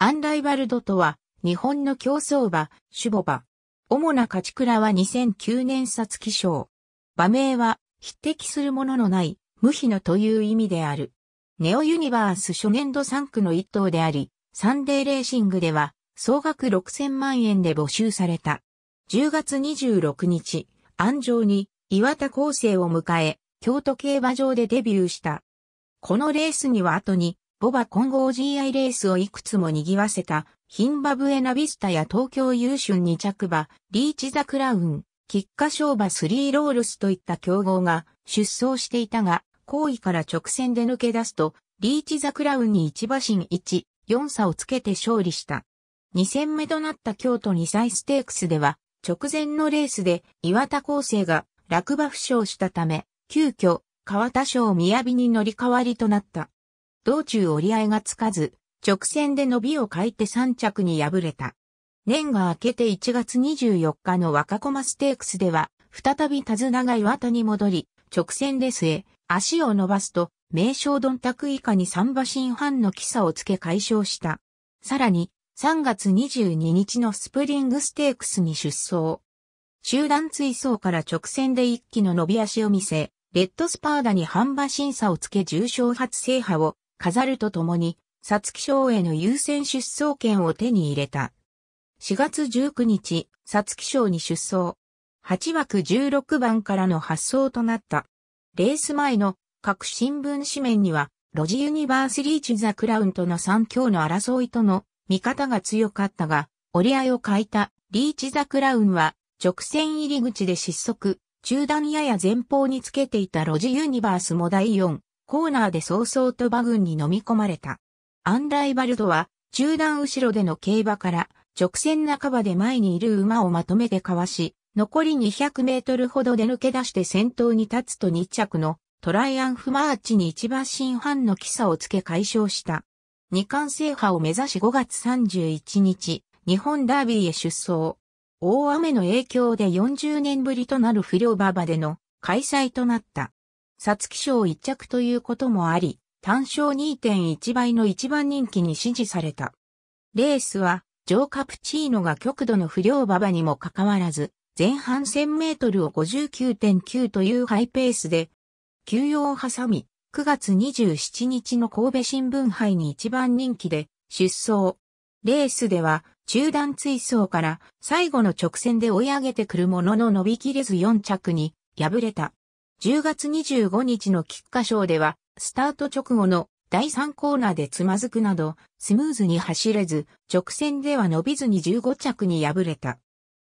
アンライバルドとは、日本の競争馬、守ボ馬。主な勝ち倉は2009年皐月賞。馬名は、匹敵するもののない、無比のという意味である。ネオユニバース初年度3区の一頭であり、サンデーレーシングでは、総額6000万円で募集された。10月26日、安城に岩田厚生を迎え、京都競馬場でデビューした。このレースには後に、ボバ混合 GI レースをいくつも賑わせた、ヒンバブエナビスタや東京優春2着馬、リーチザクラウン、キッカショーバスリーロールスといった競合が出走していたが、後位から直線で抜け出すと、リーチザクラウンに1馬身1、4差をつけて勝利した。2戦目となった京都2歳ステークスでは、直前のレースで岩田康生が落馬負傷したため、急遽、川田賞尾に乗り換わりとなった。道中折り合いがつかず、直線で伸びを欠いて3着に敗れた。年が明けて1月24日の若駒ステークスでは、再び手綱が岩田に戻り、直線で据え、足を伸ばすと、名称ドンタク以下に3馬身半の基差をつけ解消した。さらに、3月22日のスプリングステークスに出走。集団追走から直線で一気の伸び足を見せ、レッドスパーダに半馬審査をつけ重賞初制覇を飾るとともに、皐月賞への優先出走権を手に入れた。4月19日、皐月賞に出走。8枠16番からの発送となった。レース前の各新聞紙面には、ロジユニバースリーチザクラウンとの3強の争いとの見方が強かったが、折り合いを欠いたリーチザクラウンは直線入り口で失速、中段やや前方につけていたロジユニバースも第4コーナーで早々と馬群に飲み込まれた。アンライバルドは、中段後ろでの競馬から、直線半ばで前にいる馬をまとめてかわし、残り200メートルほどで抜け出して先頭に立つと2着のトライアンフマーチに一馬身半の基差をつけ解消した。二冠制覇を目指し5月31日、日本ダービーへ出走。大雨の影響で40年ぶりとなる不良馬場での開催となった。サツキ賞一着ということもあり、単勝2.1倍の一番人気に支持された。レースは、ジョー・カプチーノが極度の不良馬場にもかかわらず、前半1000メートルを59.9というハイペースで、休養を挟み、9月27日の神戸新聞杯に一番人気で出走。レースでは中段追走から最後の直線で追い上げてくるものの伸びきれず4着に敗れた。10月25日の菊花賞では、スタート直後の第3コーナーでつまずくなど、スムーズに走れず、直線では伸びずに15着に敗れた。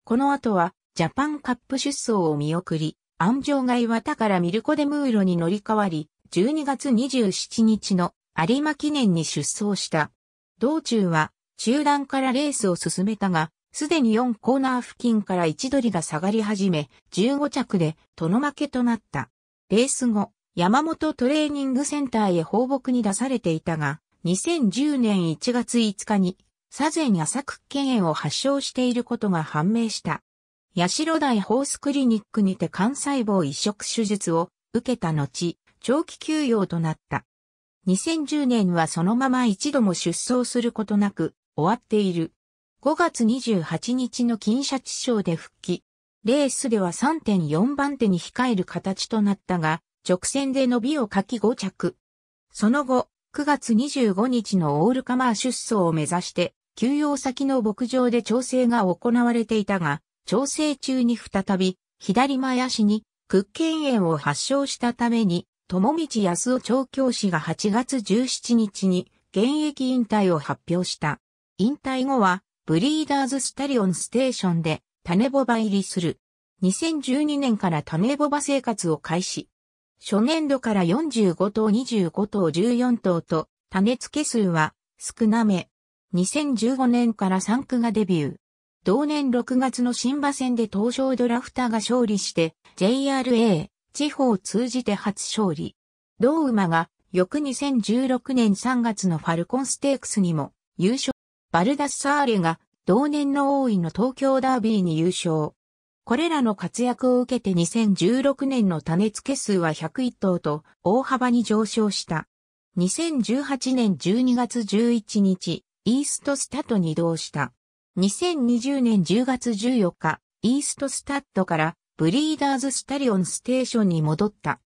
この後は、ジャパンカップ出走を見送り、安城外綿からミルコ・デ・ムーロに乗り換わり、12月27日の有馬記念に出走した。道中は、中段からレースを進めたが、すでに4コーナー付近から位置取りが下がり始め、15着で、との負けとなった。レース後、山本トレーニングセンターへ放牧に出されていたが、2010年1月5日に、サゼに浅く犬炎を発症していることが判明した。八代台ホースクリニックにて肝細胞移植手術を受けた後、長期休養となった。2010年はそのまま一度も出走することなく終わっている。5月28日の金シャチ賞で復帰。レースでは3.4番手に控える形となったが、直線で伸びを書き5着。その後、9月25日のオールカマー出走を目指して、休養先の牧場で調整が行われていたが、調整中に再び、左前足に、屈腱炎を発症したために、友道康夫調教師が8月17日に現役引退を発表した。引退後は、ブリーダーズスタリオンステーションで種ボバ入りする。2012年から種ボバ生活を開始。初年度から45頭25頭14頭と種付け数は少なめ。2015年から3区がデビュー。同年6月の新馬戦で東証ドラフターが勝利して JRA 地方を通じて初勝利。同馬が翌2016年3月のファルコンステークスにも優勝。バルダッサーレが同年の多いの東京ダービーに優勝。これらの活躍を受けて2016年の種付け数は101頭と大幅に上昇した。2018年12月11日、イーストスタッドに移動した。2020年10月14日、イーストスタッドからブリーダーズスタリオンステーションに戻った。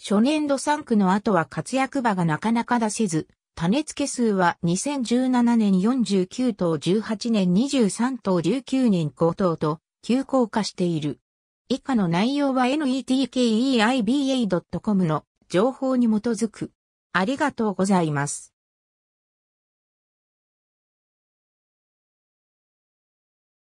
初年度3区の後は活躍場がなかなか出せず、種付け数は2017年49頭18年23頭19年5頭と急降下している。以下の内容は netkeiba.com の情報に基づく。ありがとうございます。